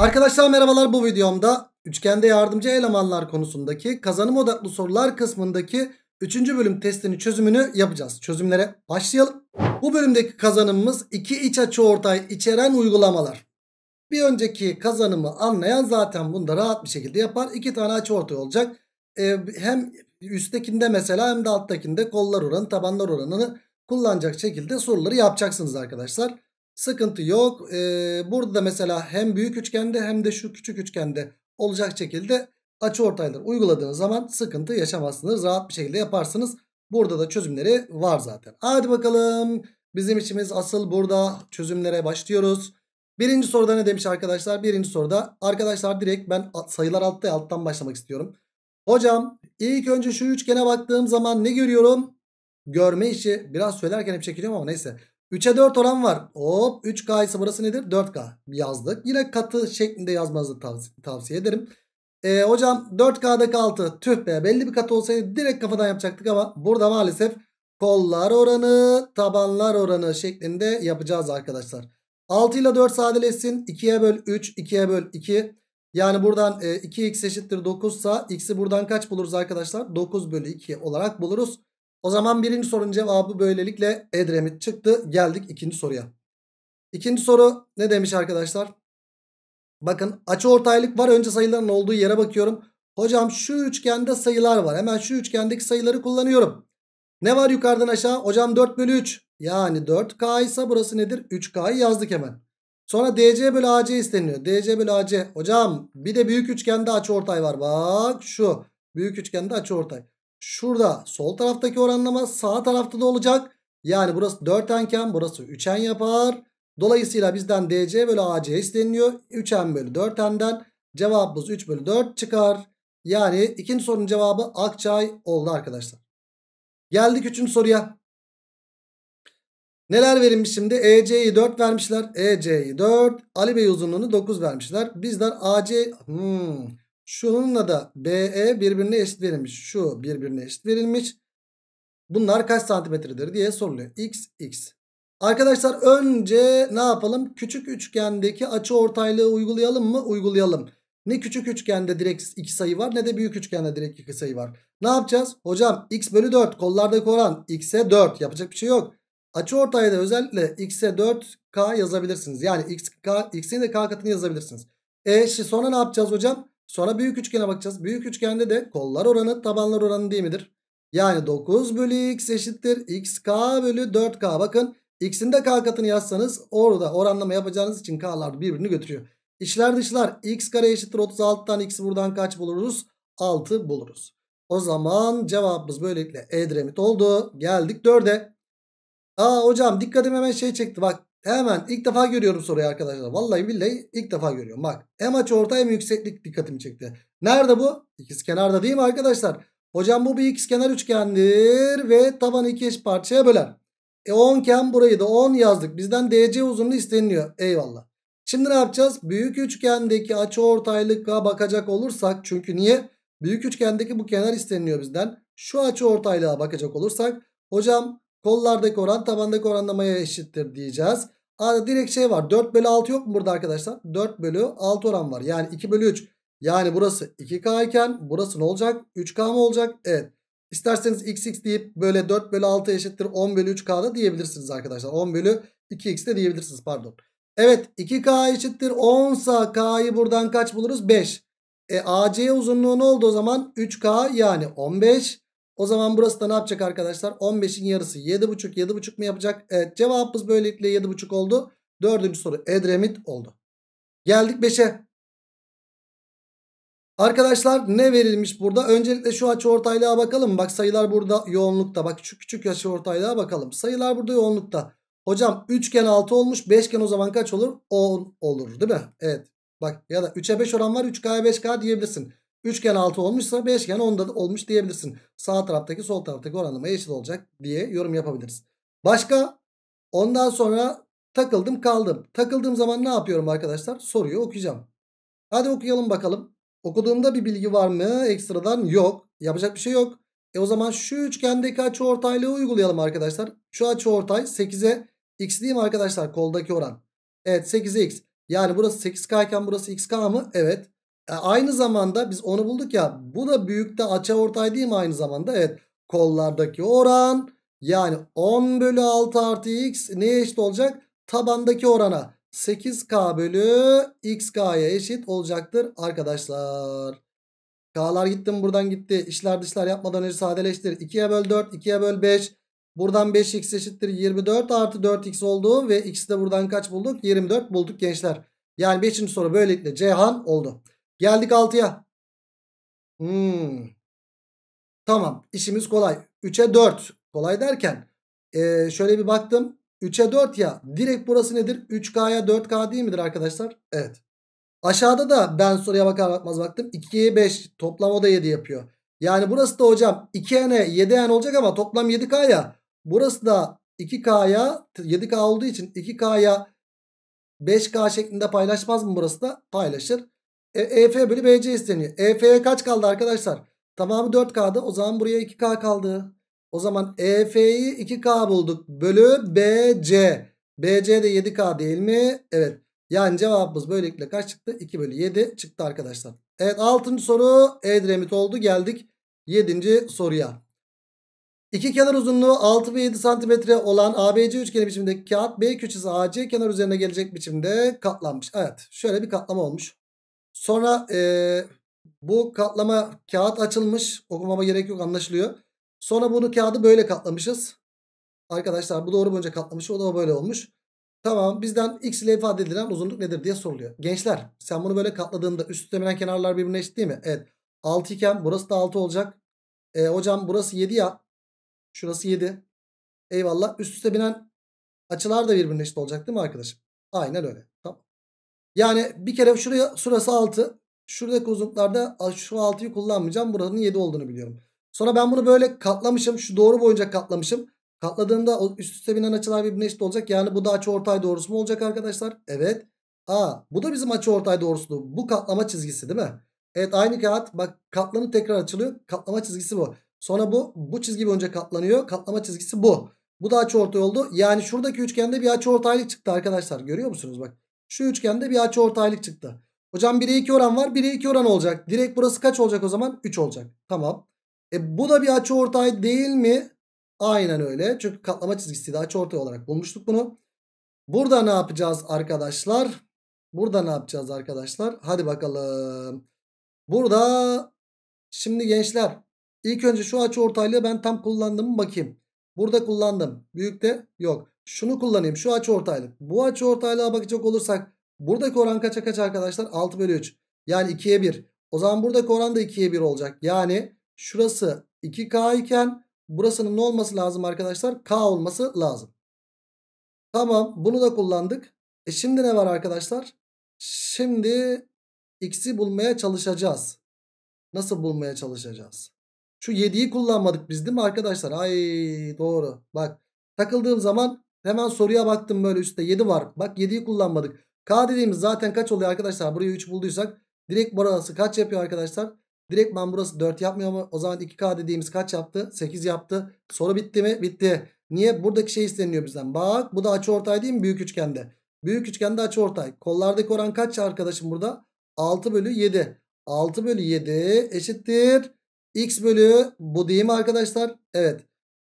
Arkadaşlar merhabalar bu videomda üçgende yardımcı elemanlar konusundaki kazanım odaklı sorular kısmındaki 3. bölüm testini çözümünü yapacağız. Çözümlere başlayalım. Bu bölümdeki kazanımımız iki iç açı ortay içeren uygulamalar. Bir önceki kazanımı anlayan zaten bunu da rahat bir şekilde yapar. İki tane açı ortay olacak. Ee, hem üsttekinde mesela hem de alttakinde kollar oranı tabanlar oranını kullanacak şekilde soruları yapacaksınız arkadaşlar. Sıkıntı yok. Ee, burada da mesela hem büyük üçgende hem de şu küçük üçgende olacak şekilde açı uyguladığınız zaman sıkıntı yaşamazsınız. Rahat bir şekilde yaparsınız. Burada da çözümleri var zaten. Hadi bakalım. Bizim işimiz asıl burada çözümlere başlıyoruz. Birinci soruda ne demiş arkadaşlar? Birinci soruda arkadaşlar direkt ben sayılar altta alttan başlamak istiyorum. Hocam ilk önce şu üçgene baktığım zaman ne görüyorum? Görme işi biraz söylerken hep çekiliyorum ama neyse. 3'e 4 oran var. Hop 3K ise burası nedir? 4K yazdık. Yine katı şeklinde yazmanızı tavsi tavsiye ederim. E, hocam 4K'daki 6 tüh be belli bir katı olsaydı direkt kafadan yapacaktık ama burada maalesef kollar oranı tabanlar oranı şeklinde yapacağız arkadaşlar. 6 ile 4 sadeleşsin. 2'ye böl 3 2'ye böl 2. Yani buradan e, 2x eşittir 9 sa x'i buradan kaç buluruz arkadaşlar? 9 bölü 2 olarak buluruz. O zaman birinci sorunun cevabı böylelikle Edremit çıktı. Geldik ikinci soruya. İkinci soru ne demiş arkadaşlar? Bakın açı ortaylık var. Önce sayıların olduğu yere bakıyorum. Hocam şu üçgende sayılar var. Hemen şu üçgendeki sayıları kullanıyorum. Ne var yukarıdan aşağı? Hocam 4 bölü 3. Yani 4K ise burası nedir? 3K'yı yazdık hemen. Sonra DC bölü AC isteniyor. DC bölü AC. Hocam bir de büyük üçgende açı ortay var. Bak şu. Büyük üçgende açı ortay. Şurada sol taraftaki oranlama sağ tarafta da olacak. Yani burası 4 enken burası 3n yapar. Dolayısıyla bizden DC bölü AC isteniliyor. 3n bölü 4n'den cevabımız 3 bölü 4 çıkar. Yani ikinci sorunun cevabı Akçay oldu arkadaşlar. Geldik üçüncü soruya. Neler verilmiş şimdi? EC'yi 4 vermişler. EC'yi 4. Ali Bey uzunluğunu 9 vermişler. Bizden AC... Hmm. Şununla da BE birbirine eşit verilmiş. Şu birbirine eşit verilmiş. Bunlar kaç santimetredir diye soruluyor. X, X. Arkadaşlar önce ne yapalım? Küçük üçgendeki açı ortaylığı uygulayalım mı? Uygulayalım. Ne küçük üçgende direkt iki sayı var ne de büyük üçgende direkt iki sayı var. Ne yapacağız? Hocam x bölü 4 kollardaki oran x'e 4 yapacak bir şey yok. Açı ortayda özellikle x'e 4k yazabilirsiniz. Yani x, k, x'in de k katını yazabilirsiniz. E şimdi sonra ne yapacağız hocam? Sonra büyük üçgene bakacağız. Büyük üçgende de kollar oranı tabanlar oranı değil midir? Yani 9 bölü x eşittir xk bölü 4k. Bakın x'in de k katını yazsanız orada oranlama yapacağınız için k'lar birbirini götürüyor. İçler dışlar x kare eşittir 36'tan x'i buradan kaç buluruz? 6 buluruz. O zaman cevabımız böylelikle Edremit oldu. Geldik 4'e. Aa hocam dikkatim hemen şey çekti bak. Hemen ilk defa görüyorum soruyu arkadaşlar. Vallahi billahi ilk defa görüyorum. Bak hem açı orta hem yükseklik dikkatimi çekti. Nerede bu? İkiz kenarda değil mi arkadaşlar? Hocam bu bir ikiz kenar üçgendir ve tabanı iki eş parçaya böler. E 10 ken burayı da 10 yazdık. Bizden DC uzunluğu isteniliyor. Eyvallah. Şimdi ne yapacağız? Büyük üçgendeki açı ortaylıkla bakacak olursak çünkü niye? Büyük üçgendeki bu kenar isteniliyor bizden. Şu açı ortaylığa bakacak olursak hocam Kollardaki oran tabandaki oranlamaya eşittir diyeceğiz. Aa, direkt şey var 4 bölü 6 yok mu burada arkadaşlar? 4 bölü 6 oran var. Yani 2 bölü 3. Yani burası 2K iken burası ne olacak? 3K mı olacak? Evet. İsterseniz xx deyip böyle 4 bölü 6 eşittir 10 bölü 3K da diyebilirsiniz arkadaşlar. 10 bölü 2x de diyebilirsiniz pardon. Evet 2K eşittir 10 sa K'yı buradan kaç buluruz? 5. E AC uzunluğu ne oldu o zaman? 3K yani 15. O zaman burası da ne yapacak arkadaşlar? 15'in yarısı 7,5 7,5 mu yapacak? Evet cevabımız böylelikle 7,5 oldu. Dördüncü soru Edremit oldu. Geldik 5'e. Arkadaşlar ne verilmiş burada? Öncelikle şu açı ortaylığa bakalım. Bak sayılar burada yoğunlukta. Bak şu küçük açı ortaylığa bakalım. Sayılar burada yoğunlukta. Hocam üçgen 6 olmuş. Beşgen o zaman kaç olur? 10 olur değil mi? Evet. Bak ya da 3'e 5 oran var. 3K'ya 5K diyebilirsin. Üçgen 6 olmuşsa beşgen 10'da da olmuş diyebilirsin. Sağ taraftaki sol taraftaki oranlama eşit olacak diye yorum yapabiliriz. Başka ondan sonra takıldım kaldım. Takıldığım zaman ne yapıyorum arkadaşlar? Soruyu okuyacağım. Hadi okuyalım bakalım. Okuduğumda bir bilgi var mı? Ekstradan yok. Yapacak bir şey yok. E o zaman şu üçgendeki açı uygulayalım arkadaşlar. Şu açıortay 8'e x değil mi arkadaşlar koldaki oran? Evet 8'e x. Yani burası 8k iken burası xk mı? Evet. E, aynı zamanda biz onu bulduk ya. Bu da büyükte açı ortay değil mi aynı zamanda? Evet. Kollardaki oran yani 10 bölü 6 artı x neye eşit olacak? Tabandaki orana 8k bölü xk'ya eşit olacaktır arkadaşlar. K'lar gittim buradan gitti. İşler dışlar yapmadan önce sadeleştir. 2'ye böl 4, 2'ye böl 5. Buradan 5x eşittir 24 artı 4x oldu. Ve x'i de buradan kaç bulduk? 24 bulduk gençler. Yani 5. soru böylelikle Ceyhan oldu. Geldik 6'ya. Hmm. Tamam işimiz kolay. 3'e 4. Kolay derken ee, şöyle bir baktım. 3'e 4 ya. Direkt burası nedir? 3K'ya 4K değil midir arkadaşlar? Evet. Aşağıda da ben soruya bakar bakmaz baktım. 2'ye 5 toplam o da 7 yapıyor. Yani burası da hocam 2N'e 7N olacak ama toplam 7K ya. Burası da 2K'ya 7K olduğu için 2K'ya 5K şeklinde paylaşmaz mı burası da? Paylaşır. E, EF bölü BC isteniyor. EF'ye kaç kaldı arkadaşlar? Tamamı 4K'da. O zaman buraya 2K kaldı. O zaman EF'yi 2K bulduk. Bölü BC. BC de 7K değil mi? Evet. Yani cevabımız böylelikle kaç çıktı? 2 bölü 7 çıktı arkadaşlar. Evet 6. soru Edremit oldu. Geldik 7. soruya. İki kenar uzunluğu 6 ve 7 santimetre olan ABC üçgeni biçimindeki kağıt B köşesi AC kenar üzerine gelecek biçimde katlanmış. Evet şöyle bir katlama olmuş. Sonra e, bu katlama kağıt açılmış. Okumama gerek yok anlaşılıyor. Sonra bunu kağıdı böyle katlamışız. Arkadaşlar bu doğru boyunca katlamış. O da böyle olmuş. Tamam bizden x ile ifade edilen uzunluk nedir diye soruluyor. Gençler sen bunu böyle katladığında üst üste binen kenarlar birbirine eşit değil mi? Evet. 6 iken burası da 6 olacak. E, hocam burası 7 ya. Şurası 7. Eyvallah. Üst üste binen açılar da birbirine eşit olacak değil mi arkadaşım? Aynen öyle. Yani bir kere şuraya şurası 6. Şuradaki uzunluklarda şu 6'yı kullanmayacağım. Buranın 7 olduğunu biliyorum. Sonra ben bunu böyle katlamışım. Şu doğru boyunca katlamışım. Katladığımda üst üste binen açılar birbirine eşit olacak. Yani bu da açı ortay doğrusu mu olacak arkadaşlar? Evet. Aa, bu da bizim açı ortay doğrusu. Bu katlama çizgisi değil mi? Evet aynı kağıt. Bak katlanı tekrar açılıyor. Katlama çizgisi bu. Sonra bu bu çizgi boyunca katlanıyor. Katlama çizgisi bu. Bu da açı ortay oldu. Yani şuradaki üçgende bir açı ortaylık çıktı arkadaşlar. Görüyor musunuz bak. Şu üçgende bir açı ortaylık çıktı. Hocam 1'e 2 oran var. 1'e 2 oran olacak. Direkt burası kaç olacak o zaman? 3 olacak. Tamam. E bu da bir açı ortay değil mi? Aynen öyle. Çünkü katlama çizgisi de açı ortay olarak bulmuştuk bunu. Burada ne yapacağız arkadaşlar? Burada ne yapacağız arkadaşlar? Hadi bakalım. Burada şimdi gençler ilk önce şu açı ortaylığı ben tam kullandım mı bakayım. Burada kullandım. Büyükte yok şunu kullanayım. Şu açı ortaylık. Bu açı ortaylığa bakacak olursak buradaki oran kaça kaç arkadaşlar? 6 bölü 3. Yani 2'ye 1. O zaman buradaki oran da 2'ye 1 olacak. Yani şurası 2K iken burasının ne olması lazım arkadaşlar? K olması lazım. Tamam bunu da kullandık. E şimdi ne var arkadaşlar? Şimdi x'i bulmaya çalışacağız. Nasıl bulmaya çalışacağız? Şu 7'yi kullanmadık biz değil mi arkadaşlar? Ay doğru. Bak takıldığım zaman Hemen soruya baktım böyle üstte 7 var. Bak 7'yi kullanmadık. K dediğimiz zaten kaç oluyor arkadaşlar? burayı 3 bulduysak direkt burası kaç yapıyor arkadaşlar? Direktman burası 4 yapmıyor mu? O zaman 2K dediğimiz kaç yaptı? 8 yaptı. Soru bitti mi? Bitti. Niye? Buradaki şey isteniyor bizden. Bak bu da açı ortay değil mi? Büyük üçgende. Büyük üçgende açı ortay. Kollardaki oran kaç arkadaşım burada? 6 bölü 7. 6 bölü 7 eşittir. X bölü bu değil mi arkadaşlar? Evet.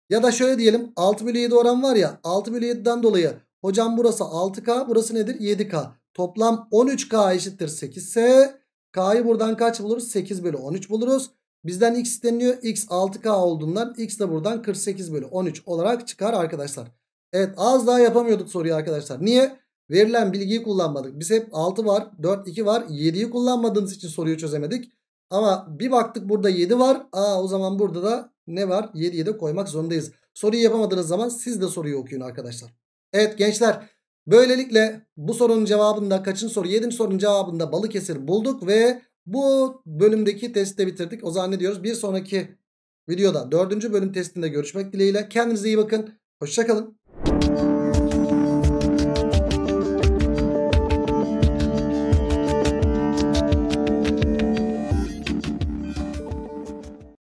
Ya da şöyle diyelim 6 bölü 7 oran var ya 6 bölü 7'den dolayı hocam burası 6K burası nedir 7K. Toplam 13K eşittir 8 ise K'yı buradan kaç buluruz 8 bölü 13 buluruz. Bizden x isteniyor x 6K olduğundan x de buradan 48 bölü 13 olarak çıkar arkadaşlar. Evet az daha yapamıyorduk soruyu arkadaşlar. Niye? Verilen bilgiyi kullanmadık. Biz hep 6 var 4 2 var 7'yi kullanmadığımız için soruyu çözemedik. Ama bir baktık burada 7 var. Aa o zaman burada da ne var? 7'ye de koymak zorundayız. Soruyu yapamadığınız zaman siz de soruyu okuyun arkadaşlar. Evet gençler böylelikle bu sorunun cevabında kaçın soru? 7. sorunun cevabında Balıkesir bulduk ve bu bölümdeki testi de bitirdik. O zaman ne diyoruz? Bir sonraki videoda 4. bölüm testinde görüşmek dileğiyle. Kendinize iyi bakın. Hoşçakalın.